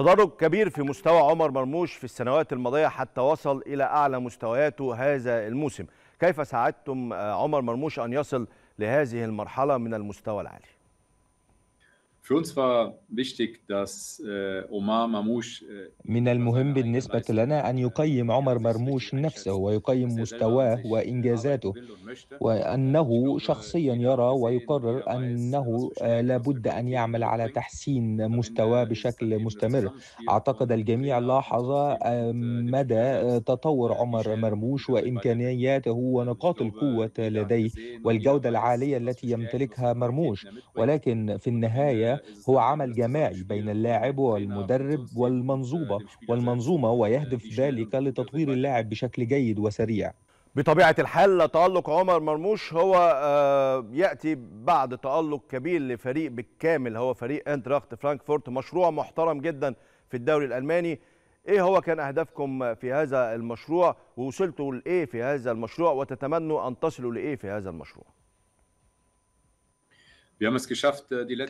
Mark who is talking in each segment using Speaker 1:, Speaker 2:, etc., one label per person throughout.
Speaker 1: تدرج كبير في مستوى عمر مرموش في السنوات الماضية حتى وصل إلى أعلى مستوياته هذا الموسم كيف ساعدتم آه، عمر مرموش أن يصل لهذه المرحلة
Speaker 2: من المستوى العالي؟ uns war wichtig, dass äh, Omar Mamouche äh, من er المهم بالنسبة لنا أن يقيم er عمر مرموش نفسه ويقيم er مستواه وإنجازاته وأنه شخصيا يرى ويقرر أنه آه، لابد أن يعمل على تحسين مستواه بشكل مستمر أعتقد الجميع لاحظ äh, مدى آه، تطور عمر مرموش وإمكانياته ونقاط القوة لديه والجودة العالية التي يمتلكها مرموش ولكن في النهاية هو عمل جماعي بين اللاعب والمدرب والمنظومة والمنظومة ويهدف ذلك لتطوير اللاعب بشكل جيد وسريع
Speaker 1: بطبيعة الحال تألق عمر مرموش هو آه، يأتي بعد تألق كبير لفريق بالكامل هو فريق انتراخت فرانكفورت مشروع محترم جدا في الدوري الألماني ايه هو كان اهدافكم في هذا المشروع ووصلتوا لايه في هذا المشروع وتتمنوا ان تصلوا لايه في هذا المشروع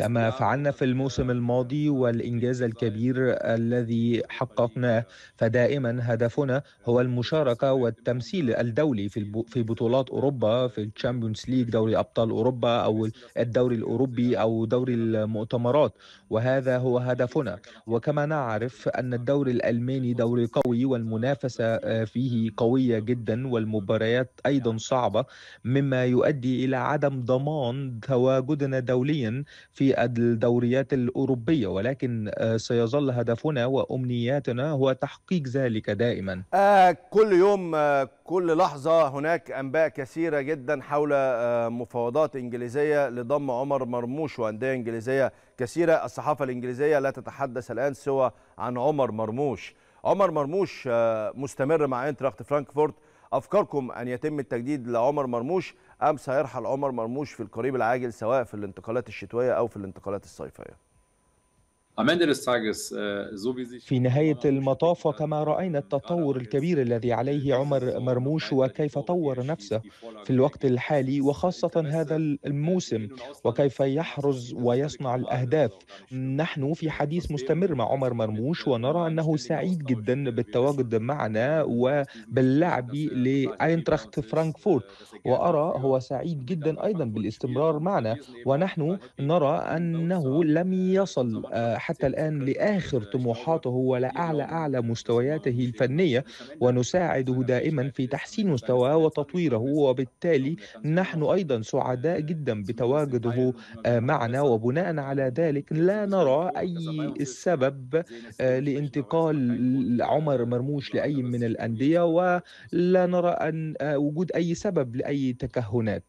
Speaker 2: كما فعلنا في الموسم الماضي والإنجاز طيب. الكبير الذي حققناه فدائما هدفنا هو المشاركة والتمثيل الدولي في في بطولات أوروبا في الشامبيونز ليج دوري أبطال أوروبا أو الدوري الأوروبي أو دوري المؤتمرات وهذا هو هدفنا وكما نعرف أن الدوري الألماني دوري قوي والمنافسة آه، فيه قوية جدا والمباريات أيضا صعبة مما يؤدي إلى عدم ضمان تواجدنا دوليا في الدوريات الأوروبية ولكن آه، سيظل هدفنا وأمنياتنا هو تحقيق ذلك دائما آه كل يوم آه
Speaker 1: كل لحظة هناك أنباء كثيرة جدا حول آه، مفاوضات إنجليزية لضم عمر مرموش وأندية إنجليزية كثيرة الصحافة الإنجليزية لا تتحدث الآن سوى عن عمر مرموش عمر مرموش آه، مستمر مع انتراخت فرانكفورت أفكاركم أن يتم التجديد لعمر مرموش أم سيرحل عمر مرموش في القريب العاجل سواء في الانتقالات الشتوية أو في الانتقالات الصيفية
Speaker 2: في نهاية المطاف وكما رأينا التطور الكبير الذي عليه عمر مرموش وكيف طور نفسه في الوقت الحالي وخاصة هذا الموسم وكيف يحرز ويصنع الأهداف نحن في حديث مستمر مع عمر مرموش ونرى أنه سعيد جدا بالتواجد معنا وباللعب لأينتراخت فرانكفورت وأرى هو سعيد جدا أيضا بالاستمرار معنا ونحن نرى أنه لم يصل حتى حتى الآن لآخر طموحاته ولأعلى أعلى مستوياته الفنية ونساعده دائما في تحسين مستواه وتطويره وبالتالي نحن أيضا سعداء جدا بتواجده آه، معنا وبناء على ذلك لا نرى أي سبب آه، لانتقال عمر مرموش لأي من الأندية ولا نرى أن آه، وجود أي سبب لأي تكهنات